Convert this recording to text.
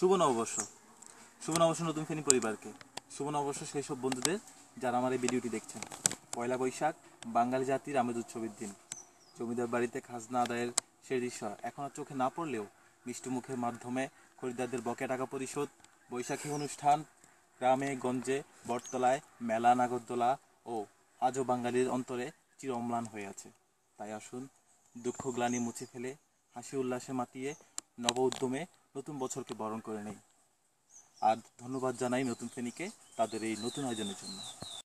শুভ নববর্ষ শুভ নববর্ষ নতুন ফেনী পরিবারকে শুভ নববর্ষ সেই সব বন্ধুদের যারা আমার এই ভিডিওটি দেখছেন পয়লা বৈশাখ বাঙালি জাতির আমেজ উৎসবের দিন জমিদার বাড়িতে খাজনা আদায়ের সেই দৃশ্য এখন আর চোখে না পড়লেও মিষ্টি মুখের মাধ্যমে খরিদ্দারদের বকে টাকা পরিশোধ বৈশাখী অনুষ্ঠান গ্রামে গঞ্জে বটতলায় মেলা নাগরদোলা ও আজও বাঙালির অন্তরে চির অম্লান হয়ে আছে তাই আসুন দুঃখ গ্লানি মুছে ফেলে হাসি উল্লাসে মাতিয়ে নব উদ্যমে নতুন বছরকে বরণ করে নেই আর ধন্যবাদ জানাই নতুন ফেনীকে তাদের এই নতুন আয়োজনের জন্য